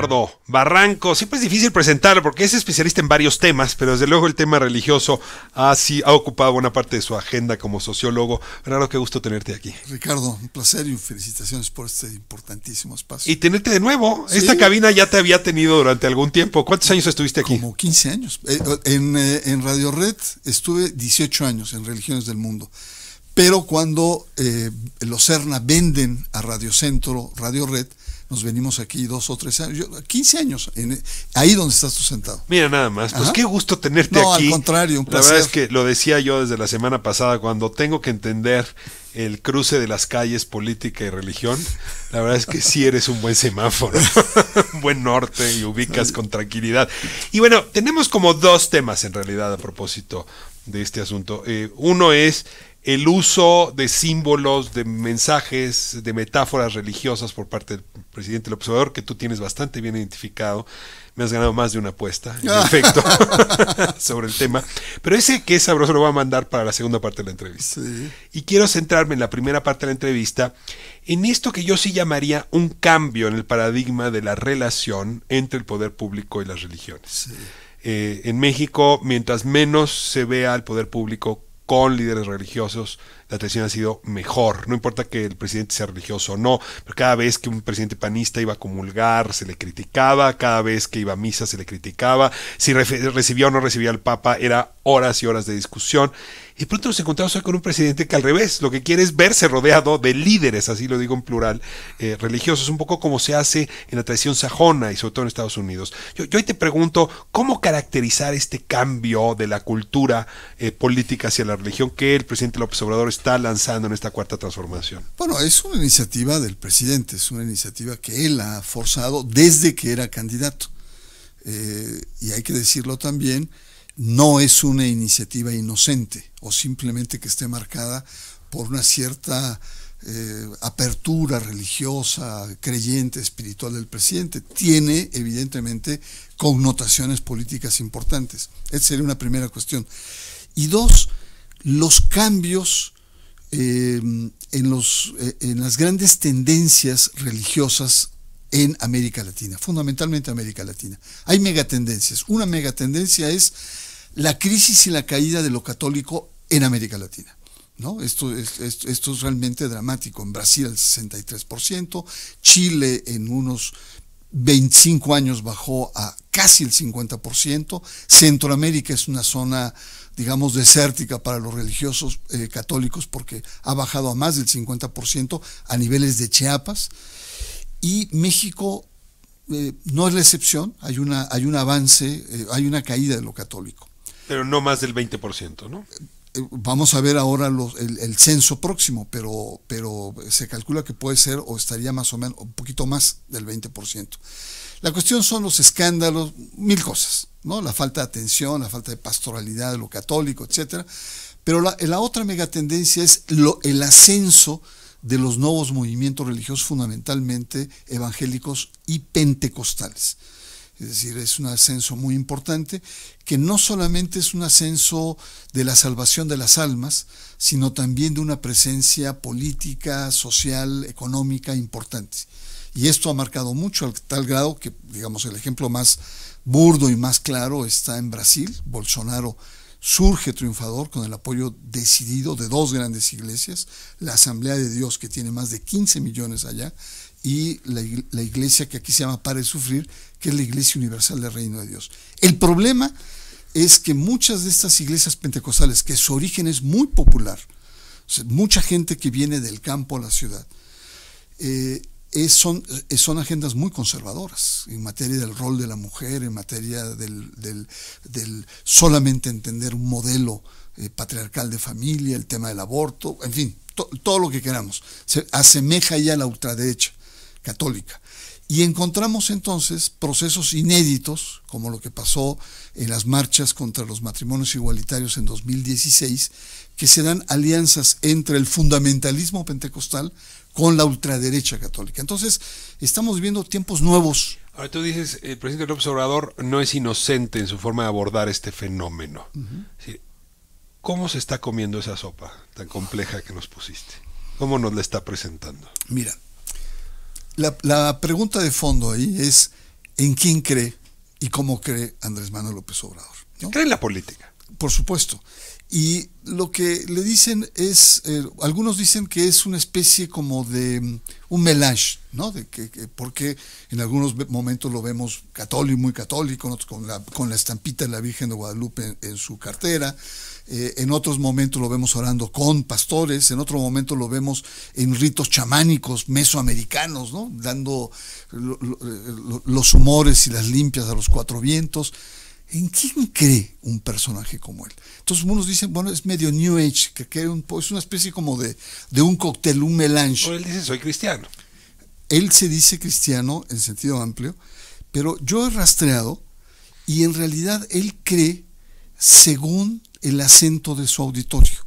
Ricardo Barranco. Siempre es difícil presentarlo porque es especialista en varios temas, pero desde luego el tema religioso ha, ha ocupado buena parte de su agenda como sociólogo. Raro qué gusto tenerte aquí. Ricardo, un placer y felicitaciones por este importantísimo espacio. Y tenerte de nuevo. Esta cabina ya te había tenido durante algún tiempo. ¿Cuántos años estuviste aquí? Como 15 años. Eh, eh, eh, en, Radio Red estuve 18 años en Religiones del Mundo. Pero cuando los CERNA venden a Radio Centro, Radio Red, nos venimos aquí dos o tres años, 15 años, ahí donde estás tú sentado. Mira, nada más, pues qué gusto tenerte no, aquí. al contrario, un placer. La verdad es que lo decía yo desde la semana pasada, cuando tengo que entender el cruce de las calles, política y religión, la verdad es que sí eres un buen semáforo, un buen norte y ubicas con tranquilidad. Y bueno, tenemos como dos temas en realidad a propósito de este asunto. Eh, uno es el uso de símbolos, de mensajes, de metáforas religiosas por parte del presidente López Obrador, que tú tienes bastante bien identificado. Me has ganado más de una apuesta, en ah. efecto, sobre el tema. Pero ese que es sabroso lo voy a mandar para la segunda parte de la entrevista. Y quiero centrarme en la primera parte de la entrevista en esto que yo sí llamaría un cambio en el paradigma de la relación entre el poder público y las religiones. Eh, en México, mientras menos se vea al poder público con líderes religiosos la atención ha sido mejor. No importa que el presidente sea religioso o no, pero cada vez que un presidente panista iba a comulgar, se le criticaba, cada vez que iba a misa, se le criticaba, si recibía o no recibía al Papa, era horas y horas de discusión. Y pronto nos encontramos con un presidente que al revés, lo que quiere es verse rodeado de líderes, así lo digo en plural, eh, religiosos, un poco como se hace en la tradición sajona y sobre todo en Estados Unidos. Yo, hoy te pregunto, ¿cómo caracterizar este cambio de la cultura eh, política hacia la religión que el presidente López Obrador está está lanzando en esta cuarta transformación? Bueno, es una iniciativa del presidente, es una iniciativa que él ha forzado desde que era candidato. Eh, y hay que decirlo también, no es una iniciativa inocente o simplemente que esté marcada por una cierta eh, apertura religiosa, creyente, espiritual del presidente. Tiene, evidentemente, connotaciones políticas importantes. Esa sería una primera cuestión. Y dos, los cambios Em, en, los, eh, en las grandes tendencias religiosas en América Latina, fundamentalmente América Latina. Hay megatendencias. Una megatendencia es la crisis y la caída de lo católico en América Latina. ¿No? Esto, es, esto, realmente dramático. En Brasil el 63%, Chile en unos 25 años bajó a casi el 50%, Centroamérica es una zona digamos, desértica para los religiosos eh, católicos porque ha bajado a más del 50% a niveles de Chiapas. Y México eh, no es la excepción, hay, una, hay un avance, eh, hay una caída de lo católico. Pero no más del 20%, ¿no? vamos a ver ahora el, censo próximo, pero, se calcula que puede ser o estaría más o menos un poquito más del 20%. La cuestión son los escándalos, mil cosas, ¿no? La falta de atención, la falta de pastoralidad de lo católico, etcétera. Pero la, otra megatendencia es el ascenso de los nuevos movimientos religiosos fundamentalmente evangélicos y pentecostales es decir, es un ascenso muy importante, que no solamente es un ascenso de la salvación de las almas, sino también de una presencia política, social, económica importante. Y esto ha marcado mucho al tal grado que, digamos, el ejemplo más burdo y más claro está en Brasil. Bolsonaro surge triunfador con el apoyo decidido de dos grandes iglesias, la Asamblea de Dios, que tiene más de 15 millones allá, y la, iglesia que aquí se llama Para el Sufrir, que es la iglesia universal del reino de Dios. El problema es que muchas de estas iglesias pentecostales, que su origen es muy popular, mucha gente que viene del campo a la ciudad, eh, son, eh, son, agendas muy conservadoras en materia del rol de la mujer, en materia del, solamente entender un modelo eh, patriarcal de familia, el tema del aborto, en fin, todo lo que queramos. Se asemeja ya a la ultraderecha católica. Y encontramos entonces procesos inéditos, como lo que pasó en las marchas contra los matrimonios igualitarios en 2016, que se dan alianzas entre el fundamentalismo pentecostal con la ultraderecha católica. Entonces, estamos viviendo tiempos nuevos. Ahora tú dices, el eh, presidente López Obrador no es inocente en su forma de abordar este fenómeno. ¿Cómo se está comiendo esa sopa tan compleja que nos pusiste? ¿Cómo nos la está presentando? Mira, la, pregunta de fondo ahí es, ¿en quién cree y cómo cree Andrés Manuel López Obrador? Cree en la política. Por supuesto. Y lo que le dicen es, eh, algunos dicen que es una especie como de mm, un melange, ¿no? De que, porque en algunos momentos lo vemos católico, muy católico, con, la, con la estampita de la Virgen de Guadalupe en su cartera, eh, en otros momentos lo vemos orando con pastores, en otro momento lo vemos en ritos chamánicos mesoamericanos, ¿no? dando los humores y las limpias a los cuatro vientos. ¿En quién cree un personaje como él? Entonces unos dicen, bueno, es medio New Age, que, es una especie como de, un cóctel, un melange. él dice, soy cristiano. Él se dice cristiano en sentido amplio, pero yo he rastreado y en realidad él cree según el acento de su auditorio.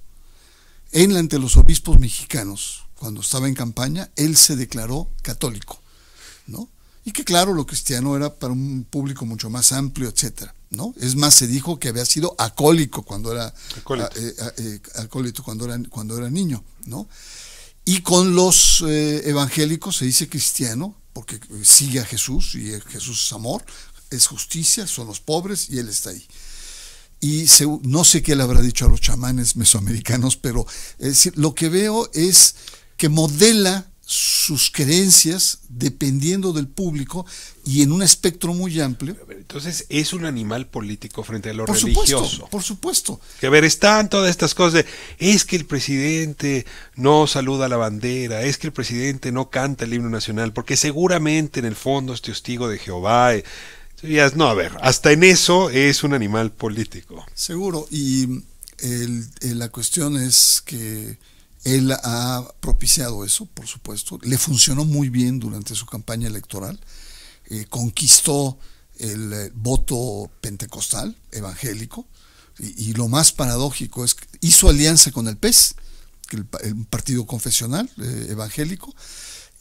en la ante los obispos mexicanos, cuando estaba en campaña, él se declaró católico, ¿no? Y que claro, lo cristiano era para un público mucho más amplio, etcétera, ¿no? Es más, se dijo que había sido acólico cuando era acólito, eh, eh, eh, cuando era cuando era niño, ¿no? Y con los evangélicos se dice cristiano porque sigue a Jesús y Jesús es amor, es justicia, son los pobres y él está ahí y no sé qué le habrá dicho a los chamanes mesoamericanos, pero lo que veo es que modela sus creencias dependiendo del público y en un espectro muy amplio. entonces es un animal político frente a lo religioso. por supuesto. Que a ver, están todas estas cosas de es que el presidente no saluda la bandera, es que el presidente no canta el himno nacional, porque seguramente en el fondo este hostigo de Jehová. Eh, no, a ver, hasta en eso es un animal político. Seguro, y la cuestión es que él ha propiciado eso, por supuesto. Le funcionó muy bien durante su campaña electoral. Eh, conquistó el eh, voto pentecostal, evangélico, y, lo más paradójico es que hizo alianza con el PES, el, partido confesional eh, evangélico,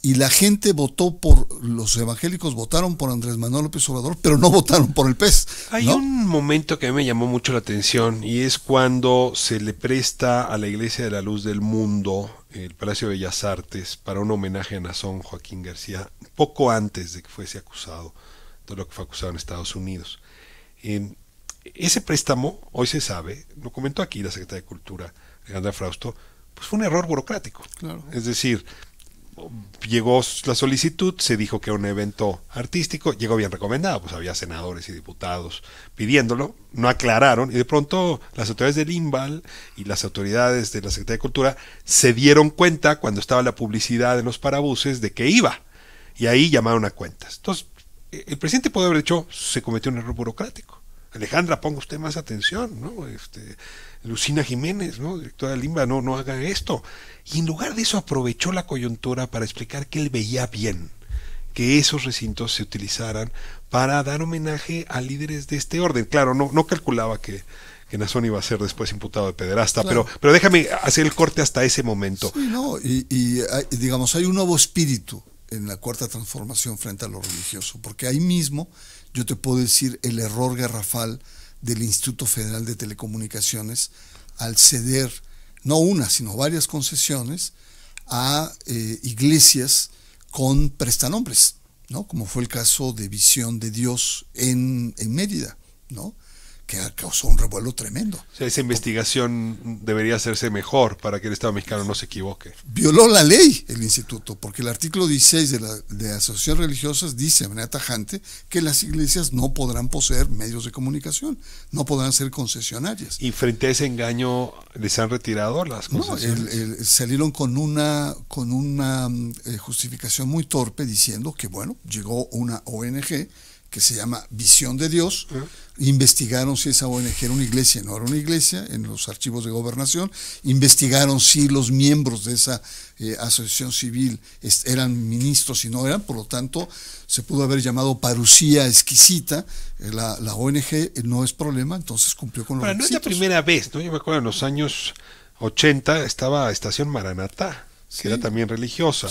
y la gente votó por, los evangélicos votaron por Andrés Manuel López Obrador, pero no votaron por el PES. Hay un momento que a mí me llamó mucho la atención y es cuando se le presta a la Iglesia de la Luz del Mundo el Palacio de Bellas Artes para un homenaje a Nazón Joaquín García, poco antes de que fuese acusado, de lo que fue acusado en Estados Unidos. ese préstamo, hoy se sabe, lo comentó aquí la Secretaría de Cultura, Leandra Frausto, pues fue un error burocrático. Es decir, llegó la solicitud, se dijo que era un evento artístico, llegó bien recomendado, pues había senadores y diputados pidiéndolo, no aclararon y de pronto las autoridades del INVAL y las autoridades de la Secretaría de Cultura se dieron cuenta cuando estaba la publicidad en los parabuses de que iba y ahí llamaron a cuentas. Entonces, el presidente puede haber hecho se cometió un error burocrático. Alejandra, ponga usted más atención, ¿no? Este, Lucina Jiménez, ¿no? Directora Limba, no, no haga esto. Y en lugar de eso aprovechó la coyuntura para explicar que él veía bien que esos recintos se utilizaran para dar homenaje a líderes de este orden. Claro, no, no calculaba que, que Nazón iba a ser después imputado de pederasta, pero, pero déjame hacer el corte hasta ese momento. Sí, no, y, digamos, hay un nuevo espíritu en la cuarta transformación frente a lo religioso, porque ahí mismo yo te puedo decir el error garrafal del Instituto Federal de Telecomunicaciones al ceder no una, sino varias concesiones a eh, iglesias con prestanombres, ¿no? como fue el caso de Visión de Dios en, en Mérida. ¿no? causó un revuelo tremendo. sea, esa investigación debería hacerse mejor para que el Estado mexicano no se equivoque. Violó la ley el instituto, porque el artículo 16 de la de asociaciones religiosas dice de manera tajante que las iglesias no podrán poseer medios de comunicación, no podrán ser concesionarias. Y frente a ese engaño les han retirado las concesiones. No, salieron con una con una mm, eh, justificación muy torpe diciendo que bueno, llegó una ONG que se llama Visión de Dios. Investigaron si esa ONG era una iglesia, no era una iglesia, en los archivos de gobernación. Investigaron si los miembros de esa eh, asociación civil eran ministros y no eran. Por lo tanto, se pudo haber llamado parucía exquisita. Eh, la, ONG eh, no es problema, entonces cumplió con los Pero no es la primera vez, ¿no? Yo me acuerdo en los años 80 estaba Estación Maranatá que era también religiosa.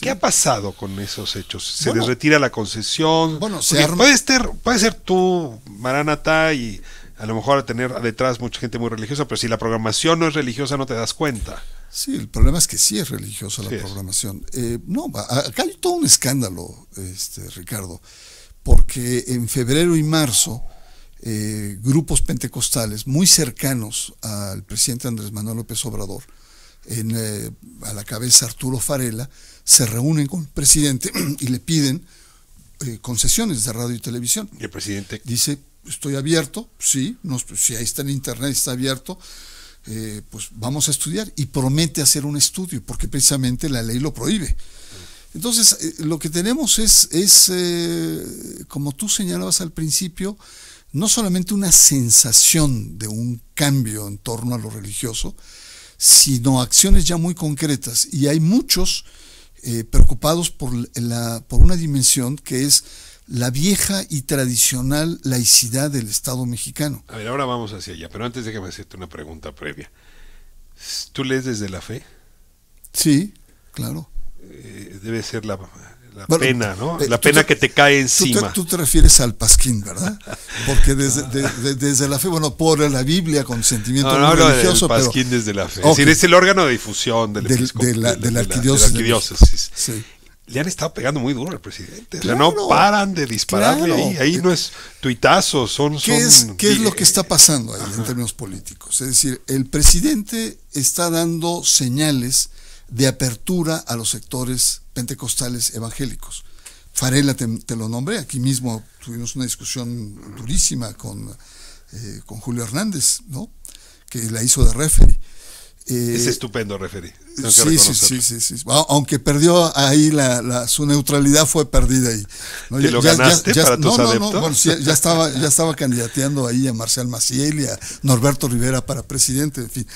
¿Qué ha pasado con esos hechos? ¿Se les retira la concesión? puede, ser, puede ser tú, Maranata, y a lo mejor tener detrás mucha gente muy religiosa, pero si la programación no es religiosa no te das cuenta. Sí, el problema es que sí es religiosa la programación. Eh, no, acá hay todo un escándalo, este, Ricardo, porque en febrero y marzo... Eh, grupos pentecostales muy cercanos al presidente Andrés Manuel López Obrador, eh, a la cabeza Arturo Farela, se reúnen con el presidente y le piden eh, concesiones de radio y televisión. ¿Y el presidente? Dice, estoy abierto, sí, no, pues, si ahí está en internet, está abierto, eh, pues vamos a estudiar. Y promete hacer un estudio, porque precisamente la ley lo prohíbe. Entonces, lo que tenemos es, es como tú señalabas al principio, no solamente una sensación de un cambio en torno a lo religioso, sino acciones ya muy concretas. Y hay muchos eh, preocupados por, la, por una dimensión que es la vieja y tradicional laicidad del Estado mexicano. A ver, ahora vamos hacia allá, pero antes déjame hacerte una pregunta previa. ¿Tú lees desde la fe? Sí, claro. Eh, debe ser la, la pena, ¿no? Eh, la pena que te cae encima. Tú te, refieres al Pasquín, ¿verdad? Porque desde, la fe, bueno, por la Biblia con sentimiento no, no, religioso. Pasquín desde la fe. Es decir, es el órgano de difusión del, de, la, arquidiócesis. le han estado pegando muy duro al presidente. no paran de dispararle ahí. Ahí no es tuitazo, son... ¿Qué, es, lo que está pasando ahí en términos políticos? Es decir, el presidente está dando señales de apertura a los sectores pentecostales evangélicos. Farela te, lo nombré, aquí mismo tuvimos una discusión durísima con, eh, con Julio Hernández, ¿no? que la hizo de referee. Eh, es estupendo referee. Sí, sí, sí, sí, sí, Aunque perdió ahí la, su neutralidad fue perdida ahí. ¿no? ya, lo ganaste para no, ya, estaba, ya estaba candidateando ahí a Marcial Maciel y a Norberto Rivera para presidente, en fin.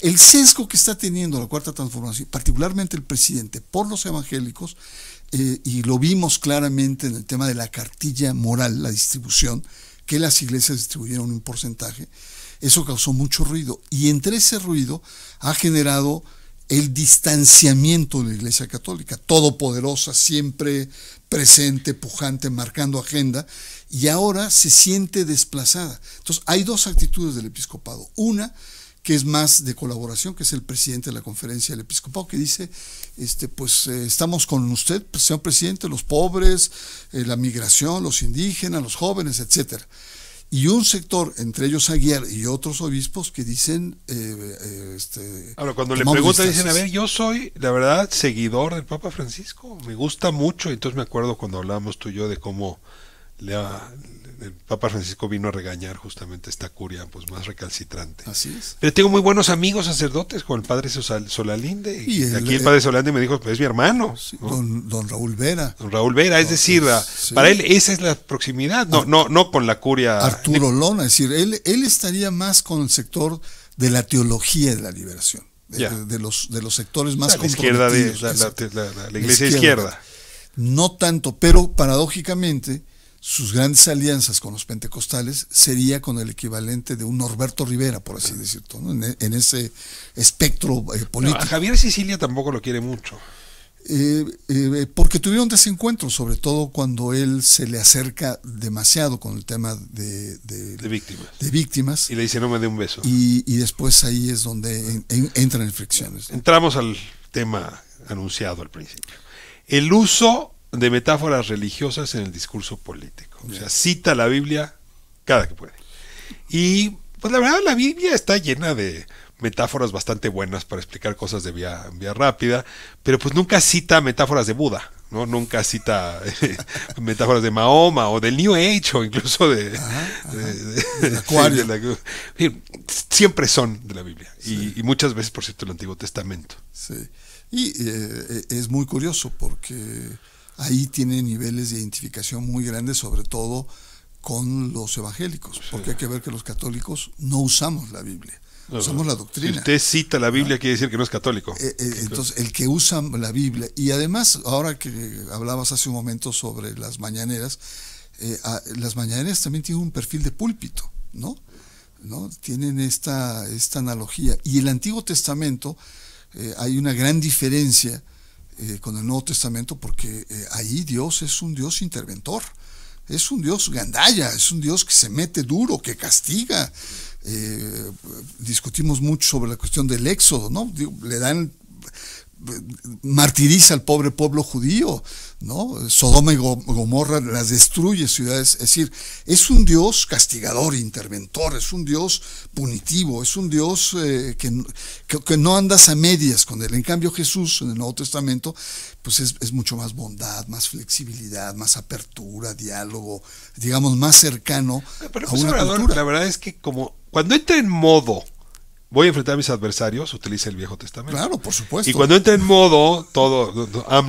El sesgo que está teniendo la cuarta transformación, particularmente el presidente, por los evangélicos, eh, y lo vimos claramente en el tema de la cartilla moral, la distribución, que las iglesias distribuyeron un porcentaje, eso causó mucho ruido. Y entre ese ruido ha generado el distanciamiento de la Iglesia Católica, todopoderosa, siempre presente, pujante, marcando agenda, y ahora se siente desplazada. Entonces, hay dos actitudes del episcopado. Una, que es más de colaboración, que es el presidente de la conferencia del episcopado, que dice, este, pues eh, estamos con usted, pues, señor presidente, los pobres, eh, la migración, los indígenas, los jóvenes, etcétera. Y un sector, entre ellos Aguiar y otros obispos, que dicen... Eh, este, Ahora, cuando le preguntan, dicen, a ver, yo soy, la verdad, seguidor del Papa Francisco, me gusta mucho, entonces me acuerdo cuando hablábamos tú y yo de cómo le ha, el Papa Francisco vino a regañar justamente esta curia pues más recalcitrante. Así es. Pero tengo muy buenos amigos sacerdotes con el padre Solalinde. Y, aquí el padre Solalinde me dijo, pues es mi hermano. don, Raúl Vera. Don Raúl Vera, es decir, pues, para él esa es la proximidad, no, no, no con la curia. Arturo Lona, es decir, él, él estaría más con el sector de la teología de la liberación. De, los, de los sectores más Izquierda de, la, iglesia izquierda. No tanto, pero paradójicamente sus grandes alianzas con los pentecostales sería con el equivalente de un Norberto Rivera, por así decirlo, e, en, ese espectro eh, político. Javier Sicilia tampoco lo quiere mucho. Eh, eh, porque tuvieron desencuentros, sobre todo cuando él se le acerca demasiado con el tema de, de, víctimas. de víctimas. Y le dice, no me dé un beso. Y, después ahí es donde entran en fricciones. Entramos al tema anunciado al principio. El uso de metáforas religiosas en el discurso político. O sea, cita la Biblia cada que puede. Y pues la verdad la Biblia está llena de metáforas bastante buenas para explicar cosas de vía, vía rápida, pero pues nunca cita metáforas de Buda, ¿no? Nunca cita metáforas de Mahoma o del New Age o incluso de, siempre son de la Biblia y, muchas veces, por cierto, el Antiguo Testamento. Sí. Y eh, eh, es muy curioso porque ahí tiene niveles de identificación muy grandes, sobre todo con los evangélicos, porque hay que ver que los católicos no usamos la Biblia. usamos la doctrina. Si usted cita la Biblia, quiere decir que no es católico. Eh, eh, entonces, el que usa la Biblia, y además, ahora que hablabas hace un momento sobre las mañaneras, eh, ah, las mañaneras también tienen un perfil de púlpito, ¿no? ¿no? Tienen esta, esta analogía. Y el Antiguo Testamento, hay una gran diferencia eh, con el Nuevo Testamento porque eh, ahí Dios es un Dios interventor, es un Dios gandalla, es un Dios que se mete duro, que castiga. Eh, discutimos mucho sobre la cuestión del éxodo, ¿no? le dan martiriza al pobre pueblo judío, ¿no? Sodoma y Gomorra las destruye ciudades, es decir, es un Dios castigador, interventor, es un Dios punitivo, es un Dios eh, que, que, no andas a medias con él. En cambio Jesús en el Nuevo Testamento pues es, mucho más bondad, más flexibilidad, más apertura, diálogo, digamos más cercano Pero, a pues, una La verdad es que como cuando entra en modo voy a enfrentar a mis adversarios, utiliza el Viejo Testamento. Claro, por supuesto. Y cuando entra en modo todo I'm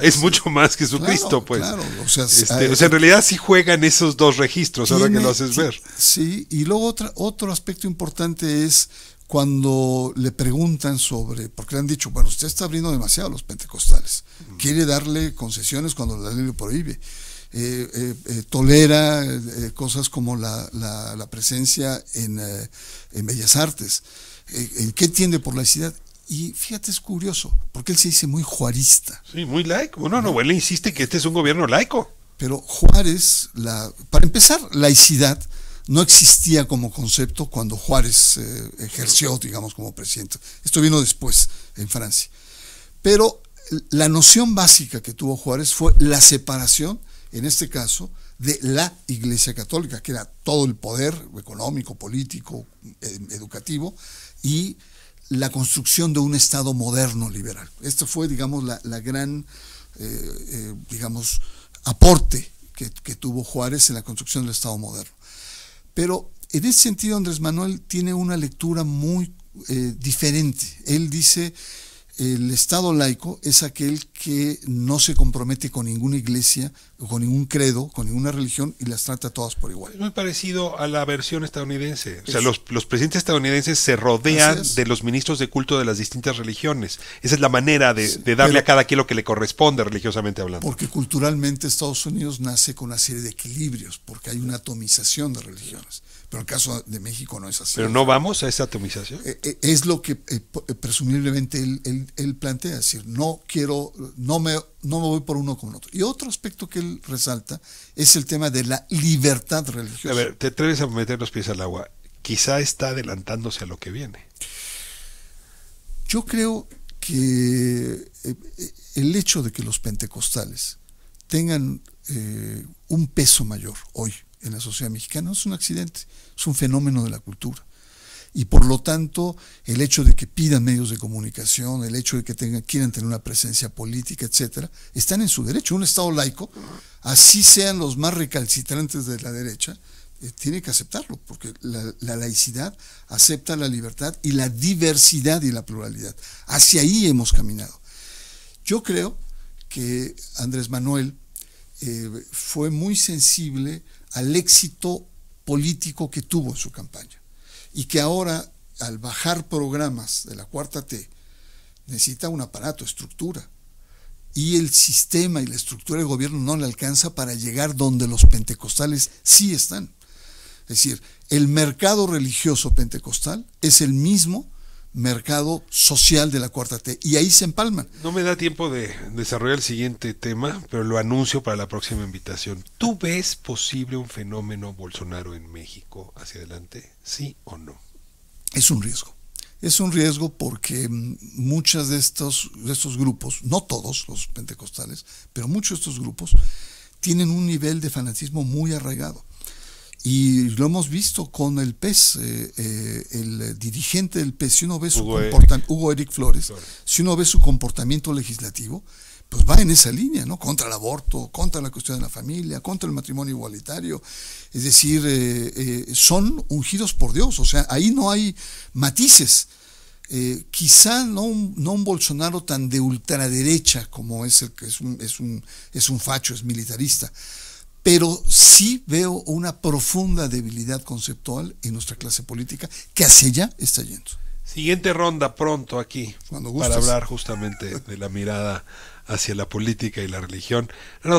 es mucho más que Jesucristo, claro, pues. Claro, o sea, este, en realidad sí juegan esos dos registros, ahora que lo haces ver. Sí, y luego otra, otro aspecto importante es cuando le preguntan sobre, porque le han dicho, bueno, usted está abriendo demasiado los pentecostales, mm. quiere darle concesiones cuando la ley lo prohíbe. Eh, eh, eh, tolera cosas como la, presencia en, Bellas Artes, en qué tiende por laicidad? Y fíjate, es curioso, porque él se dice muy juarista. Sí, muy laico. Bueno, no, él insiste que este es un gobierno laico. Pero Juárez, para empezar, laicidad no existía como concepto cuando Juárez ejerció, digamos, como presidente. Esto vino después en Francia. Pero la noción básica que tuvo Juárez fue la separación en este caso, de la Iglesia Católica, que era todo el poder económico, político, eh, educativo, y la construcción de un Estado moderno liberal. Esto fue, digamos, la, gran, eh, eh, digamos, aporte que, tuvo Juárez en la construcción del Estado moderno. Pero en ese sentido, Andrés Manuel tiene una lectura muy diferente. Él dice, el Estado laico es aquel que no se compromete con ninguna iglesia, con ningún credo, con ninguna religión y las trata todas por igual. Es muy parecido a la versión estadounidense. O sea, los, presidentes estadounidenses se rodean de los ministros de culto de las distintas religiones. Esa es la manera de, darle a cada quien lo que le corresponde religiosamente hablando. Porque culturalmente Estados Unidos nace con una serie de equilibrios, porque hay una atomización de religiones. Pero el caso de México no es así. ¿Pero no vamos a esa atomización? Eh, eh, es lo que eh, presumiblemente él, plantea, es decir, no quiero, no me, no me voy por uno como otro. Y otro aspecto que él resalta es el tema de la libertad religiosa. A ver, te atreves a meter los pies al agua. Quizá está adelantándose a lo que viene. Yo creo que el hecho de que los pentecostales tengan un peso mayor hoy en la sociedad mexicana. No es un accidente, es un fenómeno de la cultura. Y por lo tanto, el hecho de que pidan medios de comunicación, el hecho de que quieran tener una presencia política, etcétera, están en su derecho. Un Estado laico, así sean los más recalcitrantes de la derecha, eh, tiene que aceptarlo, porque la, laicidad acepta la libertad y la diversidad y la pluralidad. Hacia ahí hemos caminado. Yo creo que Andrés Manuel eh, fue muy sensible al éxito político que tuvo en su campaña. Y que ahora, al bajar programas de la cuarta T, necesita un aparato, estructura. Y el sistema y la estructura del gobierno no le alcanza para llegar donde los pentecostales sí están. Es decir, el mercado religioso pentecostal es el mismo mercado social de la cuarta T. Y ahí se empalman. No me da tiempo de desarrollar el siguiente tema, pero lo anuncio para la próxima invitación. ¿Tú ves posible un fenómeno Bolsonaro en México hacia adelante? ¿Sí o no? Es un riesgo. Es un riesgo porque mm, muchos de estos, de estos grupos, no todos los pentecostales, pero muchos de estos grupos, tienen un nivel de fanatismo muy arraigado. Y lo hemos visto con el PES, eh, eh, el eh, dirigente del PES, si uno ve su comportamiento, Hugo Eric Flores, si uno ve su comportamiento legislativo, pues va en esa línea, ¿no? Contra el aborto, contra la cuestión de la familia, contra el matrimonio igualitario. Es decir, son ungidos por Dios, o sea, ahí no hay matices. quizá no un, no un, Bolsonaro tan de ultraderecha como es el que es un, es un, es un facho, es militarista, pero sí veo una profunda debilidad conceptual en nuestra clase política que hacia allá está yendo. Siguiente ronda pronto aquí Cuando para hablar justamente de la mirada hacia la política y la religión.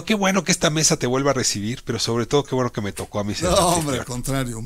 qué bueno que esta mesa te vuelva a recibir, pero sobre todo qué bueno que me tocó a mí. No, hombre, al contrario.